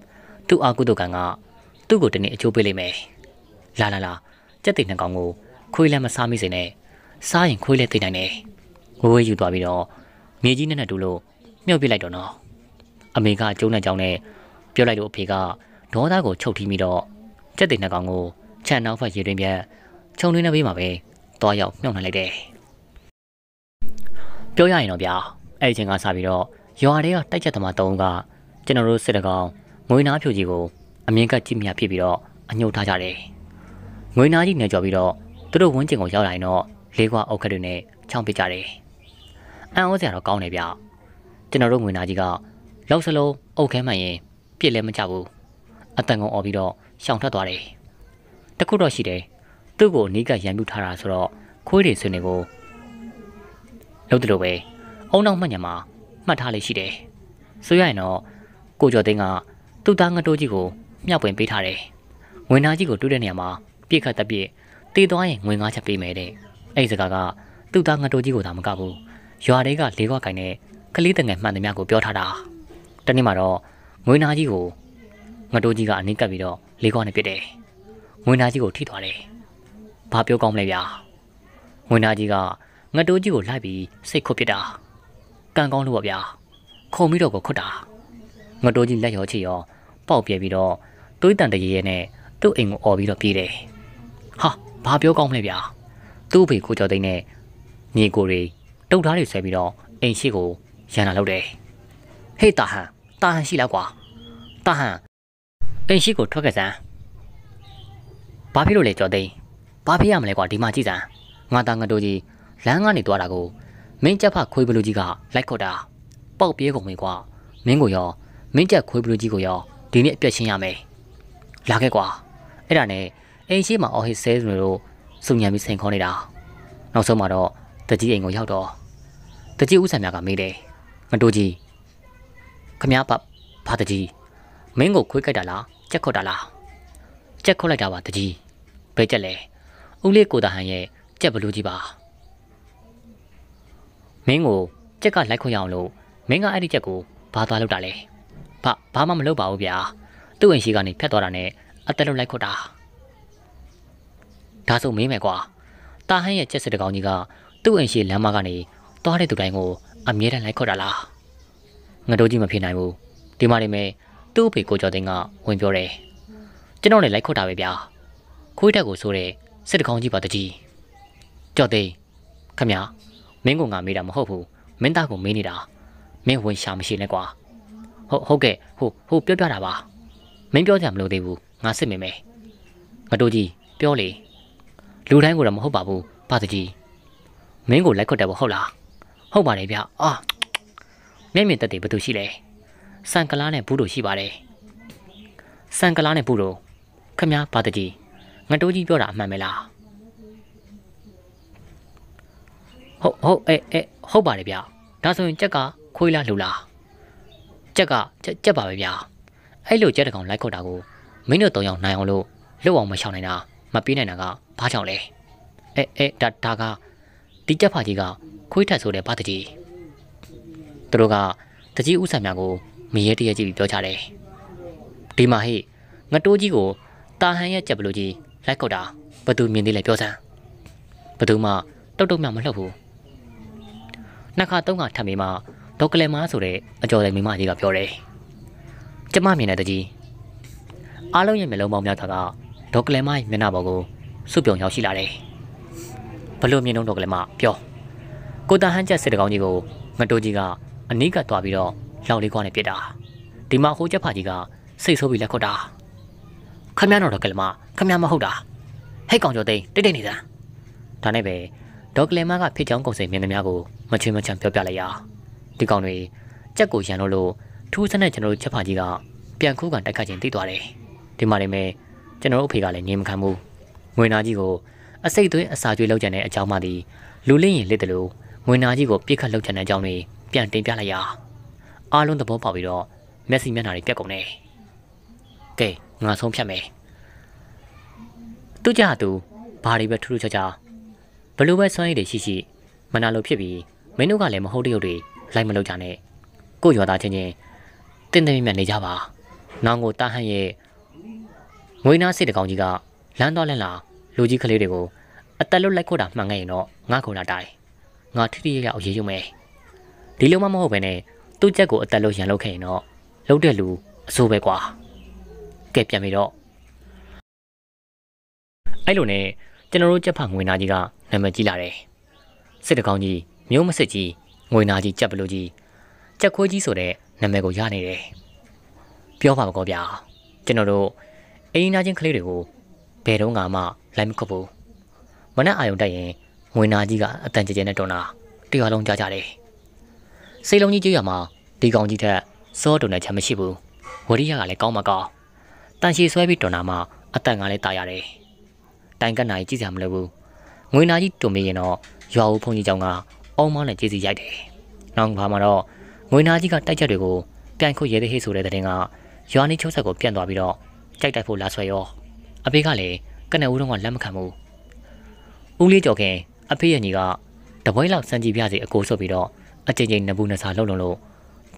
။သူ့အာကုတုကန်ကသူ့ကိုတနေ့အချိုးပေးလိမ့်မယ်။လာလာလာကြက်တိတ်နှစ်ကောင်ကိုခွေးလည်းမစားမိစေနဲ့။စားရင်ခွေးလည်းတိတ်နိုင်တယ်။ဝဝဲယူသွားပြီးတော့မြေကြီးနဲ့နဲ့တူလို့မြုပ်ပြလိုက်တော့နော်။အမေကကျုံတဲ့ကြောင်းနဲ့ပြောလိုက်လို့အဖေကဒေါသကိုချုပ်ထီးပြီးတော့ကြက်တဲ့နှကောင်ကိုခြံနောက်ဖက်ရေတွင်ပြန်ခြုံတွင်နေပေးမှာပဲသွားရောက်မြှောက်နှံလိုက်တယ်ပြောရရင်တော့ဗျာအဲ့ဒီချိန်ကစပြီးတော့ရွာတွေကတိုက်ချက်သမား၃ဦးက ကျွန်တော်တို့စစ်တကောင်ငွေနာဖြူကြီးကို အမြင်ကကြည့်မြဖြစ်ပြီးတော့အညှို့ထားကြတယ်ငွေနာကြီးနေကြော်ပြီးတော့သူတို့ဝန်းကျင်ကိုရောက်လာရင်တော့လေးကွာအုပ်ခက်တွေနဲ့ချောင်းပစ်ကြတယ်အံ့ဩစရာတော့ကောင်းတယ်ဗျကျွန်တော်တို့ငွေနာကြီးကလောက်စလုံးအုပ်ခဲမှန်ရင်ပြစ်လည်းမချဘူးအတန်ကုန်អော်ပြီးတော့ရှောင်ထွက်သွားတယ်တခုတော့ရှိတယ်သူ့ကိုအနီးကရန်ပြုထားတာဆိုတော့ခွေးတွေဆွေတွေကိုလုပ်တယ်လို့ပဲအုံနောက်မှညမှာမှတ်ထားလေးရှိတယ်ဆိုရရင်တော့ကိုကျော်သိန်းကသူ့သားငတိုးကြီးကိုမြှောက်ပွင့်ပေးထားတယ်ငွေနာကြီးကိုတွေ့တဲ့နေရာမှာ ပြစ်ခတ်တပြစ်တေးသွားရင်ငွေငါးချက်ပေးမယ်တဲ့အဲ့စကားကသူ့သားငတိုးကြီးကိုသာမကဘူးရွာတွေကလေးခွက်ကင်နဲ့ကလေးတငယ်မှန်သမျှကိုပြောထားတာတနေ့မှာတော့ငွေနာကြီးကိုငတိုးကြီးကအနည်းကပ်ပြီးတော့လေးခွနဲ့ပစ်တယ်ငွေနာကြီးကိုထိသွားတယ်ဘာပြောကောင်းမလဲဗျာငွေနာကြီးကငတိုးကြီးကိုလိုက်ပြီးစိတ်ခုတ်ပစ်တာကံကောင်းလို့ပါဗျာခုံပြီးတော့ကိုခွတ်တာငတိုးကြီးလက်ရောချေရော ပေါက်ပြဲပြီးတော့တွေးတန်တရေရဲနဲ့သူ့အိမ်ကိုអော်ပြီးတော့ပြေးတယ်ဟာဘာပြောကောင်းမလဲဗျာသူ့ဖေကိုကြော်သိမ့်နဲ့ညီကိုတွေတုတ်သားတွေဆွဲပြီးတော့အိမ်ရှိကိုရန်လာလောက်တယ်ဟေ့တာဟန်တာဟန်ရှိလားကွာတာဟန်အိမ်ရှိကိုထွက်ခဲ့စမ်းဘာဖြစ်လို့လဲကြော်သိန်းဘာဖြစ်ရမလဲကွာဒီမှာကြည့်စမ်းငါသားငါတို့ကြီးလမ်းကနေသွားတာကိုမင်းကြက်ဖခွေးဘလူကြီးကလိုက်ခေါ်တာပေါက်ပြေးကုန်ပြီကွာမင်းကိုရော မင်းကြက်ခွေးဘလူကြီးကိုရောဒီနေ့အပြက်ရှင်းရမယ်လာခဲ့ကွာအဲ့ဒါနဲ့အိမ်ရှိမှာအော်ဟစ်ဆဲဆိုလို့စုံညံပြီးစိန်ခေါ်နေတာ နောက်ဆုံးမှာတော့တကြီးအိမ်ကိုရောက်တော့တကြီးဦးဆံမြကမေးတယ်ငါတို့ကြီးခမရဖဘာတကြီး မင်းကို ခွေးကြိုက်တာလားချက်ခုတ်တာလားချက်ခုတ်လိုက်တာပါတကြီးဘယ်ချက်လဲဦးလေးကိုတာဟန်ရဲ့ချက်ဘလူးကြီးပါမင်းကိုချက်ကလိုက်ခွင့်ရအောင်လို့မင်းကအဲ့ဒီချက်ကိုဘာသွားလုပ်တာလဲဘာဘာမှမလုပ်ပါဘူးဗျာသူ့ဝင်ရှိကနေဖြတ်သွားတာနဲ့အသက်လုံးလိုက်ခွတ်တာဒါဆိုမင်းမယ်ကွာတာဟန်ရဲ့ချက်စစ်တကောင်ကြီးကသူ့ဝင်ရှိလမ်းမကနေသွားတဲ့သူတိုင်းကိုအမြဲတမ်းလိုက်ခွတ်တာလားငါတို့ကြီးမဖြစ်နိုင်ဘူးဒီမှာနေမယ်သူ့အဖေကိုကျော်သိန်းကဝင်ပြောတယ်ကျွန်တော်လည်းလိုက်ခွတ်တာပဲဗျာခွေးတက်ကိုဆိုတဲ့စစ်တကောင်ကြီးပါတကြီးကျော်သိန်းခမမင်းကငါမေးတာမဟုတ်ဘူးမင်းသားကိုမေးနေတာမင်းဝင်ရှာမရှိနဲ့ကွာဟုတ် ဟုတ်ကဲ့ဟိုဟိုပြောပြတာပါမင်းပြောကြမလို့သေးဘူးငါစစ်မိမယ်ငါတို့ကြီးပြောလေလူတိုင်းကိုတော့မဟုတ်ပါဘူးပါတကြီးမင်းကိုလိုက်ခွတ်တယ်ပေါ့ဟုတ်လားဟုတ်ပါတယ်ဗျအာမျက်မြင်သက်သေဘယ်သူရှိလဲစံကလားနဲ့ဘူးတို့ရှိပါတယ်စံကလားနဲ့ဘူးတို့ခမ ्या ဘာတကြီးငတိုးကြီးပြောတာအမှန်ပဲလားဟုတ်ဟုတ်အဲအဲဟုတ်ပါတယ်ဗျဒါဆိုရင်ကြက်က ခွေးလားလူလားကြက်ကကြက်ပါပဲဗျအဲ့လိုကြက်တကောင်လိုက်ခုတ်တာကိုမင်းတို့တုံရောက်နိုင်အောင်လို့လွတ်အောင်မရှောင်နိုင်တာမပြေးနိုင်တာကဘာကြောင့်လဲအဲအဲဒါဒါကဒီကြက်ဖာကြီးကခွေးထက်ဆိုတဲ့ဘာတကြီးသူတို့ကတကြီးဥဆန်များကိုမရေတရကြည့်ပြီးပြောကြတယ်ဒီမှာဟိငတိုးကြီးကိုတာဟန်ရဲ့ကြက်ဘလူကြီးလိုက်ကုတ်တာဘသူမြင်သေးလဲပြောစမ်းဘသူမှတုတ်တုတ်မြမလှုပ်ဘူးနှစ်ခါသုံးခါထပ်ပြီးမှဒေါကလေမားဆိုတဲ့အကျော်တယ်မိမကြီးကပြောတယ်ကျမမြင်တဲ့တကြီးအားလုံးရဲ့မျက်လုံးပေါင်းများတာကဒေါကလေမားရဲ့မျက်နှာပေါ်ကိုစုပြုံရောက်ရှိလာတယ်ဘလို့မြင်တော့ဒေါကလေမားပြောကိုတာဟန်ချက်စစ်တကောင်ကြီးကိုငတိုးကြီးကအနီးကသွားပြီးတော့လောက်လေးကွာနဲ့ပြစ်တာဒီမှာဟိုချက်ဖာကြီးကစိတ်ဆိုးပြီးလက်ခွတ်တာခမရတော့ကလမခမရမဟုတ်တာဟဲ့ကောင်ကျော်သိန်းတိတ်တိတ်နေတာဒါနဲ့ပဲဒေါကလမကဖြစ်ချောင်းကုန်စိန်မြင်သမျှကိုမချွေမချမ်းပြောပြလိုက်ရဒီကောင်တွေကြက်ကိုရန်လို့လို့ထူးဆန်းတဲ့ကျွန်တော်တို့ချက်ဖာကြီးကပြန်ခုခံတိုက်ခတ်ခြင်းသိသွားတယ်ဒီမှာနေမဲ့ကျွန်တော်တို့အဖေကလည်းငြင်းမခံဘူးငွေနာကြီးကိုအစိတ်သွင်းအစာကျွေးလောက်ကြတဲ့အကြောင်းမှသည်လူလင်းရင်လက်တလို့ငွေနာကြီးကိုပြစ်ခတ်လောက်ကြတဲ့အကြောင်းတွေပြန်တင်ပြလိုက်ရာအားလုံးသဘောပေါက်ပြီးတော့မျက်စိမျက်နှာတွေပြက်ကုန်တယ်ကဲငါဆုံးဖြတ်မယ်သူကြသူဘာတွေပဲထူးထူးခြားခြားဘလို့ပဲစွမ်းရည်တွေရှိရှိမနာလိုဖြစ်ပြီးမင်းတို့ကလည်းမဟုတ်တရုပ်တွေလိုက်မလုပ်ကြနဲ့ကို့ရွာသားချင်းချင်းတင်းတင်းမြတ်နေကြပါနောင်ကိုတာဟန်ရဲ့ငွေနားစစ်တကောင်ကြီးကလမ်းတော်လန့်လာလူကြီးကလေးတွေကိုအသက်လွတ်လိုက်ခေါ်တာမှန်ခဲ့ရင်တော့ငါခေါ်လာတိုင်းငါထထရရအောင်ရေးရုံပဲဒီလိုမှမဟုတ်ပဲနဲ့သူ့ချက်ကိုအတက်လို့ရန်လုပ်ခဲ့ရင်တော့လှုပ်တဲ့လူအဆိုးပဲကွာကဲပြန်ပြီးတော့အဲ့လိုနဲ့ကျွန်တော်တို့ကြက်ဖငွေနာကြီးကနာမည်ကြီးလာတယ်စစ်တကောင်ကြီးမျိုးမစစ်ကြီးငွေနာကြီးကြက်ပလူကြီးကြက်ခွေးကြီးဆိုတဲ့နာမည်ကိုရနေတယ်ပြောပါမကောဗျာကျွန်တော်တို့အိမ်နာချင်းကလေးတွေကိုဘယ်တော့မှလိုက်မခုတ်ဘူးမနက်အာရုံတက်ရင်ငွေနာကြီးကအတန်ကြဲကြဲနဲ့တွန်းတာတရားလုံးကြားကြတယ်စိတ်လုံးကြီးကြွရမှာဒီကောင်ကြီးထက်စောတုံတဲ့ချက်မရှိဘူးဝရိယကလည်းကောင်းမကောင်းတန်ရှည်ဆွဲပြီးတွန်တာမှအတန်ကလည်းတာရတယ်တိုင်ကနိုင်ကြည့်စရာမလိုဘူးငွေနာကြီးတွန်မိရင်တော့ရွာဦးဖုန်ကြီးကြောင့်ကအောင်းမနဲ့ကျေးစီရိုက်တယ်နောက်ဘာမှတော့ငွေနာကြီးကတိုက်ချက်တွေကိုပြန်ခုတ်ရဲတဲ့ဟေ့ဆိုတဲ့တဲ့တင်ကရွာနေချုံဆက်ကိုပြန်သွားပြီးတော့ကြိုက်တိုက်ဖို့လာဆွဲရောအဖေကလည်းကနဦးတော့ကလက်မခံဘူးဦးလေးကျော်ခင်အဖေရဲ့ညီကတပွဲလောက်စံကြည့်ပြစီအကိုဆုပ်ပြီးတော့အကြိမ်ကြိမ်နဘူးနှစာလှုပ်လုံလို့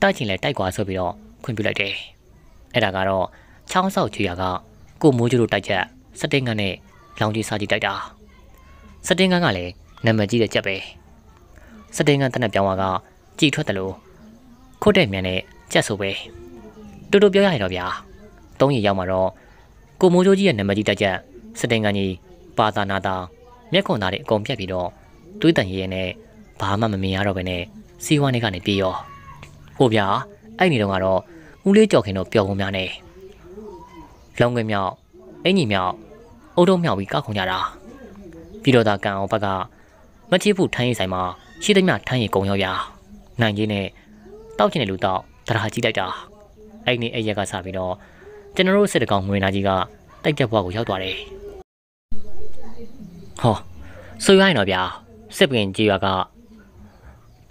တိုက်ချင်လဲတိုက်ကွာဆိုပြီးတော့ခွင့်ပြုလိုက်တယ်။အဲ့ဒါကတော့ချောင်းဆောက်ချွေရကကိုမိုးကျိုးတို့တိုက်ချက် စတင်ကန်နဲ့လောင်ကြီးစားကြီးတိုက်တာ။စတင်ကန်ကလည်းနံပါတ်ကြီးတဲ့ချက်ပဲ။စတင်ကန်တနက်ပြောင်းသွားကကြည်ထွက်တယ်လို့ခုတ်တဲ့မြန်နဲ့ချက်ဆိုပဲ။တူတူပြောရရင်တော့ဗျာ။သုံးရရောက်မှာတော့ကိုမိုးကျိုးကြီးရဲ့နံပါတ်ကြီးတိုက်ချက် စတင်ကန်ကြီးပါတာနာတာမျက်ခွန်သားတွေအကုန်ပြက်ပြီးတော့တွေးတန်ရည်နဲ့ဘာမှမမြင်ရတော့ဘဲနဲ့စီဝါနဲ့ကနေပြေးရောဟိုဗျာအဲ့နေတော့ကတော့ဦးလေးကြော်ခင်တို့ပျော်ကုန်များနေလောင်းခွင်မြောက်အင်ကြီးမြောက်အုတ်တုံးမြောက်ပြီးကောက်ခုံကြတာပြီးတော့သာကံအောင်ဘက်ကမချစ်ဘူးထိုင်းရင်ဆိုင်မှာရှိသမျှထိုင်းရင်ကုံရောက်ရာနိုင်ကြီးနဲ့တောက်ချင်တဲ့လူတောက်တရာကြီးလိုက်တာအဲ့ဒီအဲ့ရက်ကစပြီးတော့ကျွန်တော်တို့စစ်တကောင်ငွေနာကြီးကတိုက်တက်ဘွားကိုရောက်သွားတယ်ဟောဆွေရိုင်းတော့ဗျာစစ်ပင်ကြီးရွာက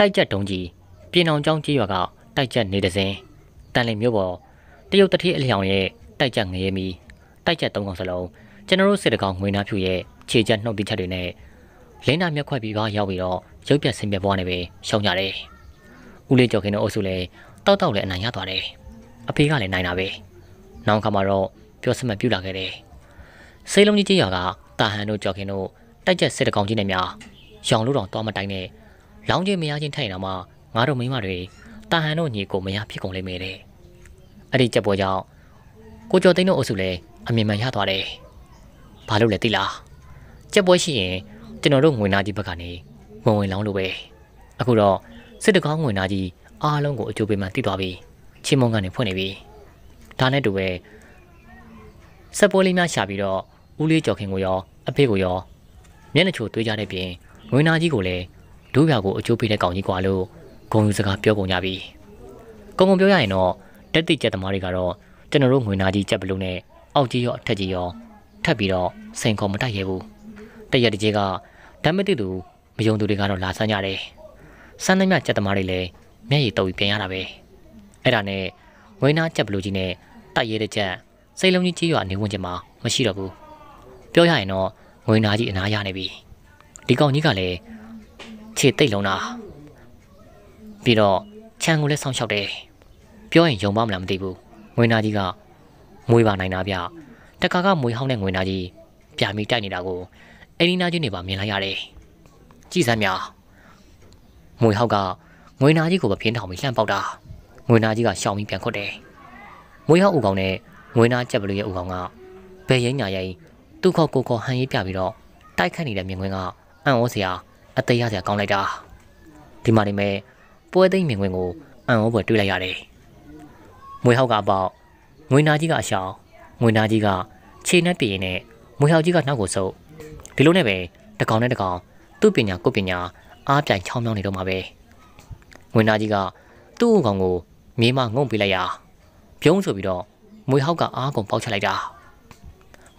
တိုက်ကြက်တုံးကြီးပြင်အောင်ကျောင်းကြီးရွာကတိုက်ကြက်နေတစဉ်တန်လင်မြို့ပေါ်တရုတ်တတိအလျောင်ရဲ့တိုက်ကြက်ငရေမီတိုက်ကြက်သုံးကောင်စလုံးကျွန်တော်တို့စစ်တကောင်ငွေနာဖြူရဲ့ခြေချက်နှုတ်တိချက်တွေနဲ့လင်းနာမြက်ခွက်ပြီးပါရောက်ပြီးတော့ရုပ်ပြက်ဆင်းပြက်ပွားနေပဲရှောင်ကြတယ်။ဦးလေးကျော်ခင်တို့အုပ်စုလည်းတောက်တောက်လည်းအနိုင်ရသွားတယ်။အဖေကလည်းနိုင်တာပဲ။နောက်ခါမှာတော့ပြောစမပြူလာခဲ့တယ်။စေးလုံးကြီးကြီးရွာကတာဟန်တို့ကျော်ခင်တို့တိုက်ချက်စစ်တကောင်ကြီးနဲ့များရောင်လို့တော့သွားမတိုင်နဲ့လောင်းချင်းမရချင်းထိုင်တော့မှငါတို့မိမတွေတာဟန်တို့ညီကိုမရဖြစ်ကုန်လိမ့်မယ်တဲ့အဲ့ဒီချက်ပေါ်ကြောင့်ကိုကျော်သိန်းတို့အုပ်စုလည်းအမြင်မှန်ရသွားတယ်ဘာလို့လဲသိလားချက်ပွဲရှိရင်ကျွန်တော်တို့ငွေနာကြီးဘက်ကနေမဝင်လောင်းလို့ပဲအခုတော့စစ်တကောင်းငွေနာကြီးအားလုံးကိုအကျိုးပေးမှသိသွားပြီချင်းမုံကနေဖွင့်နေပြီဒါနဲ့တူပဲဆက်ပွဲလေးများရှာပြီးတော့ဦးလေးကျော်ခင်ကိုရော အဖေကိုရောမျက်နှာချိုတွေးကြတဲ့ပြင်ငွေနာကြီးကိုလည်းတို့ရွာကိုအချိုးပေးတဲ့ကောင်ကြီးကွာလို့ဂုံယူစကားပြောကုန်ကြပြီ။ဂုံဂုံပြောရရင်တော့တက်တိကျက်သမားတွေကတော့ကျွန်တော်တို့ငွေနာကြီးကြက်ဘလို့နဲ့အောက်ကြီးရောအထက်ကြီးရောထပ်ပြီးတော့စိန်ခေါ်မတိုက်ရဘူး။တရက်တစ်ကြီးကဓမ္မတိသူမယုံသူတွေကတော့လာဆန်းကြတယ်။ဆန်းသမျှကြက်သမားတွေလည်းမျက်ရည်တုပ်ပြီးပြန်ရတာပဲ။အဲ့ဒါနဲ့ငွေနာကြက်ဘလို့ကြီးနဲ့တိုက်ရတဲ့ကြက်စိတ်လုံးကြီးကြီးရွာနေဝင်ချင်မှာမရှိတော့ဘူး။ပြောရရင်တော့ငွေနာကြီးအနာရနေပြီ။ဒီကောင်ကြီးကလည်းခြေတိတ်လုံးတာပြီးတော့ခြံကိုလည်းဆောင်းလျှောက်တယ်ပြောရင်ယုံပါမလားမသိဘူးငွေနာကြီးကမွေးပါနိုင်တာဗျတခါကမွေဟောင်းတဲ့ငွေနာကြီးပြာမီတိုက်နေတာကိုအရင်နာကြီးနေပါမြင်လိုက်ရတယ်ကြည်စမ်းမြမွေဟောက်ကငွေနာကြီးကိုပပြင်းထောင်ပြီးလှမ်းပေါက်တာငွေနာကြီးကရှောင်းပြီးပြန်ခွတ်တယ်မွေဟောက်ဥကောင်နဲ့ငွေနာကြက်ပလူရဲ့ဥကောင်ကဘယ်ရင်ညာရင်သူ့ခေါကိုခေါဟန်ရေးပြပြီးတော့တိုက်ခတ်နေတဲ့မြင်ကွင်းကအံ့ဩစရာအသေးရစရာကောင်းလိုက်တာဒီမှာနေမဲ့ပွဲသိမ့်မြင်ခွင့်ကိုအံ့ဩဖွယ်တွေ့လိုက်ရတယ်ငွေဟောက်ကအပေါက်ငွေနာကြီးကအရှောင်းငွေနာကြီးကခြေနဲ့ပြင်းနဲ့ငွေဟောက်ကြီးကနောက်ကိုဆုပ်ဒီလိုနဲ့ပဲတကောင်နဲ့တကောင် သူ့ပညာကိုပညာအားပြိုင်ချောင်းမြောင်းနေတော့မှာပဲငွေနာကြီးကသူ့အုံကောင်ကိုမြေမငုံပေးလိုက်ရာပြုံးဆိုပြီးတော့ငွေဟောက်ကအားကုန်ပေါက်ချလိုက်တာ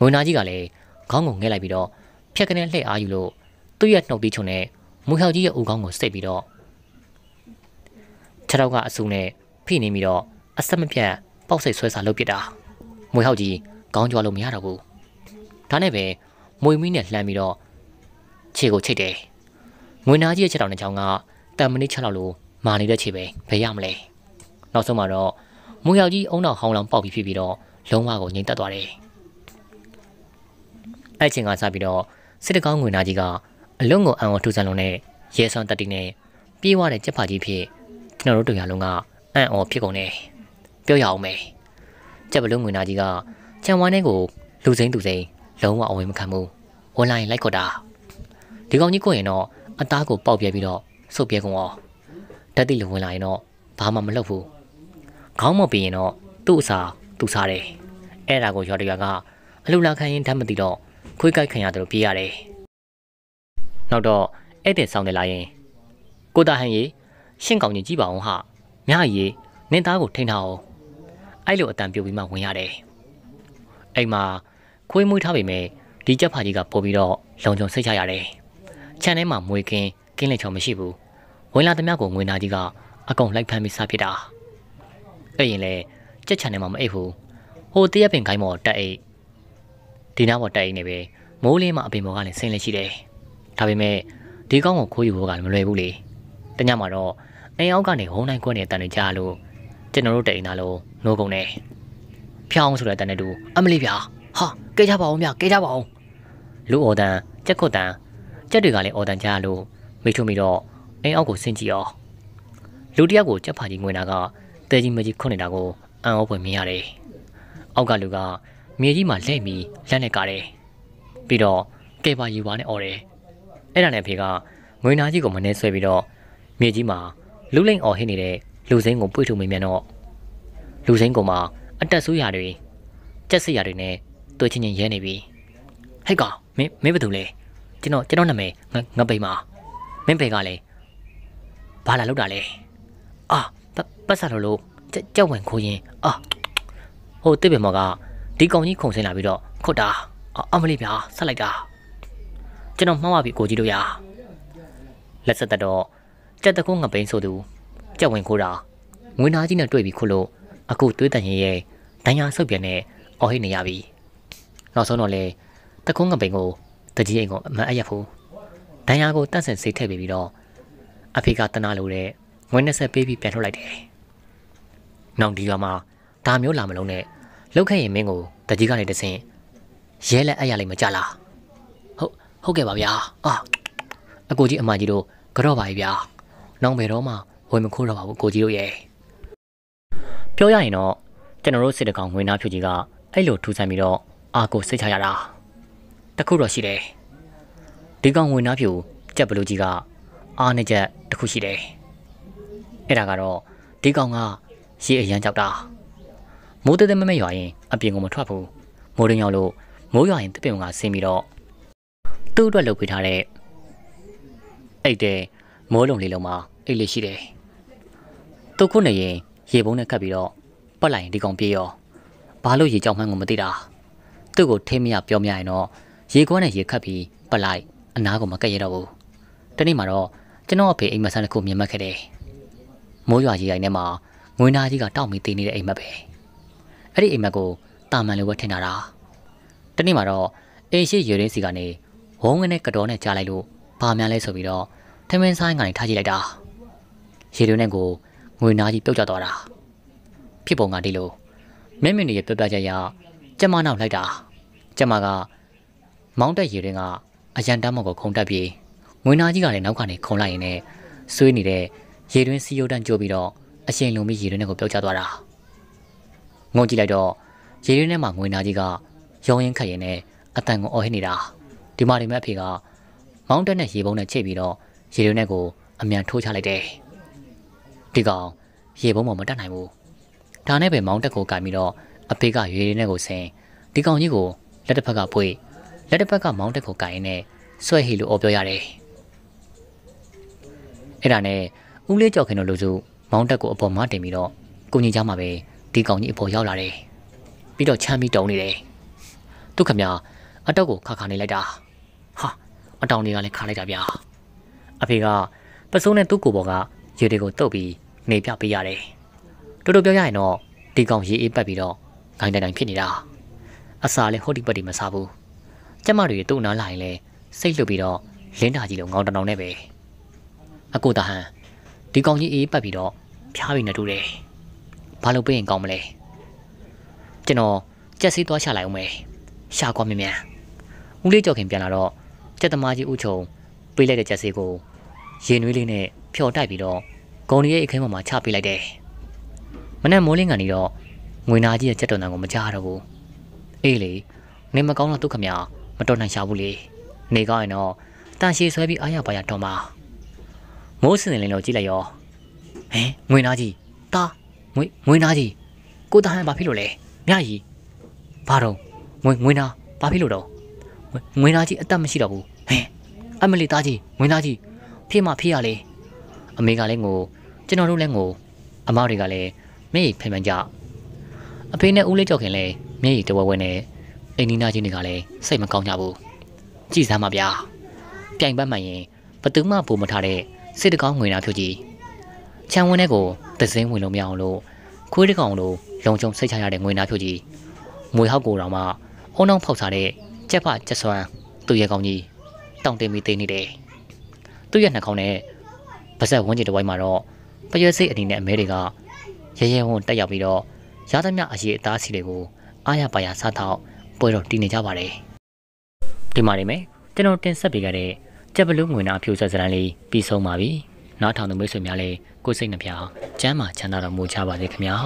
ငွေနာကြီးကလည်းခေါင်းကိုငဲလိုက်ပြီးတော့ဖြက်ကနေလှည့်အားယူလို့သူ့ရဲ့နှုတ်တီးချုံနဲ့မူဟောက်ကြီးရဲ့ဦးခေါင်းကိုစိတ်ပြီးတော့ခြေထောက်ကအဆူနဲ့ဖိနေပြီးတော့အဆက်မပြတ်ပေါက်စိတ်ဆွဲစာလုပ်ပစ်တာမွေဟောက်ကြီးခေါင်းကြွားလို့မရတော့ဘူးဒါနဲ့ပဲမွေမီးနဲ့လှမ်းပြီးတော့ခြေကိုချိတ်တယ်ငွေနာကြီးရဲ့ခြေထောက်နှစ်ချောင်းကတံမနစ်ခြေထောက်လိုမာနေတဲ့ခြေပဲဘယ်ရမလဲနောက်ဆုံးမှာတော့မွေဟောက်ကြီးအုံနောက်ဟောင်းလောင်ပေါက်ပြီးဖြစ်ပြီးတော့လုံးဝကိုငြိမ်သက်သွားတယ်အဲ့ချိန်ကစပြီးတော့စစ်တကောင်းငွေနာကြီးကအလွန်ကိုအံ့ဩထူးဆန်းလွန်တဲ့ရဲဆောင်တက်တီနဲ့ပြေးွားတဲ့ကြက်ဖာကြီးဖြစ်ကျွန်တော်တို့တို့ရလုံးကအံ့ဩဖြစ်ကုန်တယ်ပြောရအောင်မယ်ကြက်ဘလုံးငွေနာကြီးကခြံဝန်းထဲကိုလူစိမ့်သူစိမ့်လုံးဝအဝေးမခံဘူးဝလိုက်လိုက်ခေါ်တာဒီကောင်ကြီးကိုရင်တော့အသားကိုပေါက်ပြဲပြီးတော့ဆုပ်ပြဲကုန်အောင်ဓာတ်တိလူဝင်လာရင်တော့ဘာမှမလုပ်ဘူးခေါင်းမပြီးရင်တော့သူ့အစာသူ့စားတယ်အဲ့ဒါကိုရော်တရကအလူလာခံရင်ဓာတ်မသိတော့ခွေးကိုက်ခံရတယ်လို့ပြေးရတယ်နောက်တော့ဧည့်သည်ဆောင်တယ်လာရင် ကိုတာဟန်ရေရှင့်ကောင်ကြီးကြည့်ပါအောင်ဟာမြရေနင်းသားကိုထိန်ထားအောင်အဲ့လိုအတန်ပြုတ်ပြီးမှဝင်ရတယ်အိမ်မှာခွေးမွေးထားပေမဲ့ဒီကြက်ဖာကြီးကပေါ်ပြီးတော့လုံခြုံစိတ်ချရတယ်ခြံထဲမှာမွေကင်းကင်းလက်ချောင်မရှိဘူးဝင်လာသမျှကိုငွေနာကြီးကအကုန်လိုက်ဖမ်းပြီးစားဖြစ်တာအဲ့ရင်လေကြက်ခြံထဲမှာမအိပ်ဘူးဟိုတရက်ပင်ခိုင်းမော်တက်အိပ်ဒီနားမော်တက်အိပ်နေပဲမိုးလင်းမှာအပင်ပေါ်ကလည်းဆင်းလက်ရှိတယ်ဒါပေမဲ့ဒီကောင်းကိုခိုးယူဖို့ကမလွယ်ဘူးလေတညမှာတော့အိမ်အောက်ကနေဟုံးတိုင်းကွက်နေတန်နေကြလို့ကျွန်တော်တို့တိတ်နေတာလို့နိုးကုန်တယ်ဖျောင်းဆိုတဲ့တန်နေတူအမလီဗျာဟာကဲကြပါအောင်ဗျာကဲကြပါအောင်လူအော်တန်ကြက်ခွတ်တန်ကြက်တွေကလည်းအော်တန်ကြလို့မိထုမိတော့အိမ်အောက်ကိုဆင့်ကြည့်အောင်လူတယောက်ကိုကြက်ဖာကြီးငွေနာကတဲကြီးမကြီးခွနေတာကိုအံ့ဩဖွယ်မြင်ရတယ်အောက်ကလူကမြေကြီးမှာလှဲ့ပြီးလက်နဲ့ကာတယ်ပြီးတော့ကဲပါယူပါနဲ့អော်တယ်အဲ့ဒါနဲ့အဖေကငွေနာကြီးကိုမနှဲဆွဲပြီးတော့မြေကြီးမှာလူလိမ့်အော်ဟစ်နေတဲ့လူစိမ်းကိုပွေထုတ်မိမြန်တော့လူစိမ်းကမှအတက်ဆိုးရတွေကြက်စရတွေနဲ့တွေ့ချင်းချင်းရဲနေပြီဟဲ့ကောင်မင်းမင်းဘာလုပ်လဲကျွန်တော်ကျွန်တော်နာမည်ငပိန်ပါမင်းပေကလည်းဘာလာလောက်တာလဲအာပတ်စားလို့လို့ကြောက်ဝင်ခိုးရင်အာဟိုတစ်ပင်မော်ကဒီကောင်ကြီးခုံဆင်းလာပြီးတော့ခုတ်တာအမလေးပြာဆက်လိုက်တာကျွန်တော်မှားပါပြီကိုကြီးတို့ရလက်ဆက်သက်တော့ကြက်တကုန်းငပိန်ဆိုသူကြက်ဝင်ခိုးတာငွေနာကြီးနဲ့တွေ့ပြီးခုလို့အခုသွေးတန်ရင်ရဲ့ဒဏ်ရာဆုပ်ပြန်နဲ့အော်ဟစ်နေရပြီနောက်ဆုံးတော့လေတကုန်းငပိန်ကိုတကြီးအိမ်ကိုအမှန်အရက်ဖို့ဒဏ်ရာကိုတန့်စင်စေးထည့်ပေးပြီးတော့အဖေကတနာလိုတဲ့ငွေနဲ့ဆက်ပေးပြီးပြန်ထုတ်လိုက်တယ်နောက်ဒီရွာမှာဒါမျိုးလာမလုံးနဲ့လောက်ခဲ့ရင်မင်းကိုတကြီးကနေတဆင့်ရဲလက်အပ်ရလိမ့်မကြလားဟုတ်ကဲ့ပါဗျာအာအကိုကြီးအမကြီးတို့ကတော့ပါပြီဗျာနောက်ဘယ်တော့မှဝင်မခိုးတော့ပါဘူးကိုကြီးတို့ရဲ့ပြောရရင်တော့ကျွန်တော်တို့စစ်တကောင်ငွေနာဖြူကြီးကအဲ့လိုထူဆန်းပြီးတော့အာကိုစိတ်ချရတာတခုတော့ရှိတယ်ဒီကောင်ငွေနာဖြူကြက်ဘလူကြီးကအာနဲ့ကြက်တခုရှိတယ်အဲ့ဒါကတော့ဒီကောင်ကရေအရန်ကြောက်တာမိုးတဲတဲမမဲရွာရင် အပြင်ကိုမထွက်ဘူးမိုးရင်းရောက်လို့မိုးရွာရင်တပင်ကဆင်းပြီးတော့သူ့အတွက်လုပ်ပေးထားတဲ့အိတ်တဲ့မိုးလုံးလေးလုံးမှာအိတ်လေးရှိတယ်။သူ့ခုနေရင်ရေပုံးနဲ့ကပ်ပြီးတော့ပတ်လိုက်ရင်ဒီကောင်ပြေးရောဘာလို့ရေကြောက်မှန်းကိုမသိတာ သူ့ကိုထိမရပြောမရရင်တော့ရေကွန်းနဲ့ရေခတ်ပြီးပတ်လိုက်အနားကိုမကက်ရတော့ဘူးတနေ့မှာတော့ကျွန်တော်အဖေအိမ်မဆန်းတစ်ခုမြင်မှတ်ခဲ့တယ်မိုးရွာကြီးရိုင်ထဲမှာငွေနာကြီးကတောက်မီတည်နေတဲ့အိမ်မက်ပဲအဲ့ဒီအိမ်မက်ကိုတာမန်လိုပဲထင်တာတာတနေ့မှာတော့အိမ်ရှိရေရင်းစီကနေဝုန်းငနဲ့ကတော်နဲ့ကြားလိုက်လို့ဘာမှန်းလဲဆိုပြီးတော့ထမင်းဆိုင်ကနေထားကြည့်လိုက်တာရေတွေနဲ့ကိုငွေနာကြီးပြုတ်ကျသွားတာဖြစ်ပုံကဒီလိုမျက်မြင်တွေပြပြကြရ ကျမနောက်လိုက်တာကျမကမောင်းတက်ရေတွေကအရန်တမ်းမောက်ကိုခုန်တက်ပြီးငွေနာကြီးကလည်းနောက်ကနေခုန်လိုက်ရင်လည်းဆွေးနေတဲ့ရေတွင်းစီယိုတန့်ကြိုးပြီးတော့အရှင်လုံပြီးရေတွင်းကိုပျောက်ချသွားတာငုံကြည့်လိုက်တော့ရေတွင်းထဲမှာငွေနာကြီးကရုံရင်ခက်ရင်နဲ့အတန်ကိုအော်ဟစ်နေတာဒီမရီမက်အဖေကမောင်းတက်နဲ့ရေပုံးနဲ့ချိတ်ပြီးတော့ရေတွေနဲ့ကိုအမြန်ထိုးချလိုက်တယ်ဒီကောင် ရေပုံးပေါ်မတက်နိုင်ဘူးဒါနဲ့ပဲမောင်းတက်ကိုကင်ပြီးတော့အဖေကရေတွေနဲ့ကိုဆင်းဒီကောင်ကြီးကိုလက်တစ်ဖက်ကပွေလက်တစ်ဖက်ကမောင်းတက်ကိုကင်ရင်းနဲ့ဆွဲဟီလို့အော်ပြောရတယ်အဲ့ဒါနဲ့ဦးလေးကြောက်ခင်တို့လူစုမောင်းတက်ကိုအပေါ်မှာတင်ပြီးတော့ကိုကြီးချမှာပဲဒီကောင်ကြီးအပေါ်ရောက်လာတယ်ပြီးတော့ချမ်းပြီးတုံနေတယ်သူခမအတော့ကိုခါခါနေလိုက်တာအတောင်တွေကလည်းခါလိုက်တာဗျာအဖေကပစိုးနဲ့သူ့ကိုယ်ပေါ်ကရေတွေကိုတုပ်ပြီးနေပြပေးရတယ်တို့တို့ပြောရရင်တော့ဒီကောင်ရေအေးပတ်ပြီးတော့ဂိုင်းတိုင်တိုင်ဖြစ်နေတာအစာလည်းဟိုဒီပတ်ဒီမစားဘူးကျမတွေသူ့နားလာရင်လည်းစိတ်လှုပ်ပြီးတော့လင်းတာကြီးလိုငေါင်တောင်နဲ့ပဲအကိုတဟန်ဒီကောင်ကြီးအေးပတ်ပြီးတော့ဖျားပြီးနေတူတယ်ဘာလို့ပြရင်ကောင်းမလဲကျွန်တော်ကြက်စီးသွားရှာလိုက်အောင်မယ်ရှာကွာမြ мян ဦးလေးကြော်ခင်ပြန်လာတော့ကြက်သမားကြီးဥချုံပေးလိုက်တဲ့ကြက်စီကိုရင်နွေးလေးနဲ့ဖျော်တိုက်ပြီးတော့ဂုံရီရဲ့အခဲမမှာချပေးလိုက်တယ်။မနက်မိုးလင်းကနေတော့ငွေနာကြီးရဲ့ကြက်တော်တန်ကိုမကြားတော့ဘူး။အေးလေနေမကောင်းတော့ဒုက္ခများမတော်နိုင်ရှာဘူးလေ။နေကောင်းရင်တော့တန်ရှည်ဆွဲပြီးအားရပါရတော်မှာ။မိုးစင်နေလင်းတော့ကြည့်လိုက်ရော။ဟင်ငွေနာကြီးတာငွေငွေနာကြီးကိုသားဟန်ဘာဖြစ်လို့လဲ။မြကြီးဘာတော့ငွေငွေနာဘာဖြစ်လို့တော့ငွေသားကြီးအသက်မရှိတော့ဘူးဟင်အမလီသားကြီးငွေသားကြီးဖေးမဖေးရလေအမေကလည်းငိုကျွန်တော်တို့လည်းငို အမတွေကလည်းမျက်ရည်ဖျံဖျံကြအဖေနဲ့ဦးလေးကျော်ခင်လည်းမျက်ရည်တဝဲဝဲနဲ့အိမ်နီးနားချင်းတွေကလည်းစိတ်မကောင်းကြဘူးကြည်စမ်းပါဗျာပြိုင်ပတ်မှန်ရင်ဘသူမှပုံမထားတဲ့စစ်တကောင်းငွေနာဖြူကြီးခြံဝင်းထဲကိုသစင်းဝင်လို့မရအောင်လို့ခွေးတကောင်လိုလုံချုံစိတ်ချရတဲ့ငွေနာဖြူကြီးငွေဟောက်ကိုတောင်မှအုံအောင်ဖောက်ထားတဲ့ကြက်ဖကြက်ဆွမ်းသူ့ရဲ့ကောင်းကြီးတောင့်တင်းပြီးတင်းနေတယ်သူ့ရဲ့နှာခေါင်းနဲ့ပါဇက်ဝန်းကျင်တစ်ဝိုက်မှာတော့ပရွက်စိတ်အနေနဲ့အမဲတွေကရဲရဲဝံ့တက်ရောက်ပြီးတော့ရသမျှအရေးအသားစီတွေကိုအားရပါရစားတော့ပွဲတော်တည်နေကြပါတယ်ဒီမှာနေမယ်ကျွန်တော်တင်ဆက်ပေးခဲ့တဲ့ကြက်ဘလူးငွေနာဖြူဆက်စတန်းလေးပြီးဆုံးပါပြီနောက်ထောင်သူမိတ်ဆွေများလည်းကိုယ်စိတ်နှပြချမ်းသာချမ်းသာတော်မူကြပါစေခင်ဗျာ